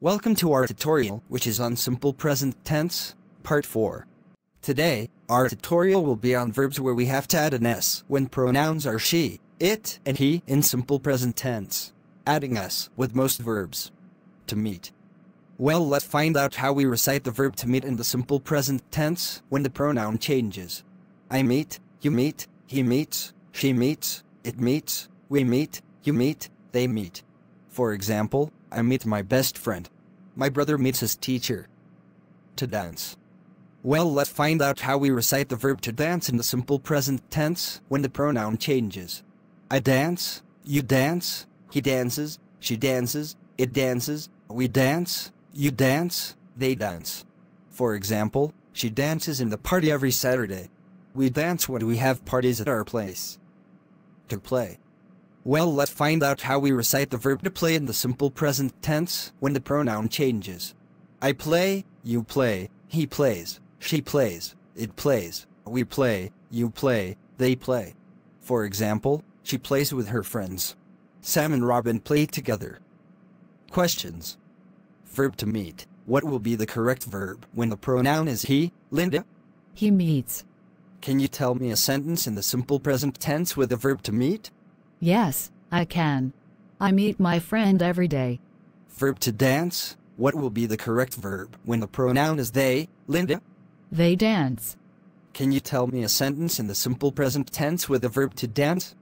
Welcome to our tutorial, which is on Simple Present Tense, Part 4. Today, our tutorial will be on verbs where we have to add an s when pronouns are she, it, and he in simple present tense, adding s with most verbs. To meet. Well, let's find out how we recite the verb to meet in the simple present tense when the pronoun changes. I meet, you meet, he meets, she meets, it meets, we meet, you meet, they meet. For example, I meet my best friend. My brother meets his teacher. To dance. Well, let's find out how we recite the verb to dance in the simple present tense when the pronoun changes. I dance, you dance, he dances, she dances, it dances, we dance, you dance, they dance. For example, she dances in the party every Saturday. We dance when we have parties at our place. To play. Well, let's find out how we recite the verb to play in the simple present tense when the pronoun changes. I play, you play, he plays, she plays, it plays, we play, you play, they play. For example, she plays with her friends. Sam and Robin play together. Questions. Verb to meet. What will be the correct verb when the pronoun is he, Linda? He meets. Can you tell me a sentence in the simple present tense with the verb to meet? Yes, I can. I meet my friend every day. Verb to dance? What will be the correct verb when the pronoun is they, Linda? They dance. Can you tell me a sentence in the simple present tense with the verb to dance?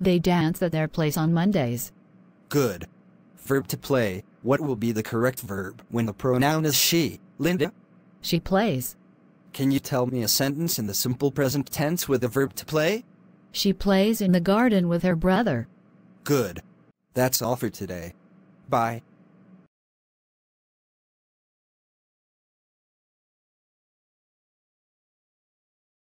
They dance at their place on Mondays. Good. Verb to play. What will be the correct verb when the pronoun is she, Linda? She plays. Can you tell me a sentence in the simple present tense with the verb to play? She plays in the garden with her brother. Good. That's all for today. Bye.